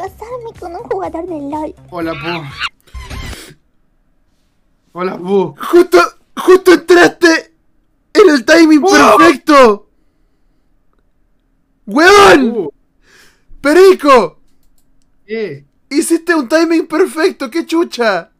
casarme con un jugador de LOL. Hola, Bu. Ah. Hola, Bu. Justo, justo entraste en el timing perfecto. ¡Huevón! ¡Perico! ¿Qué? Eh. Hiciste un timing perfecto, qué chucha.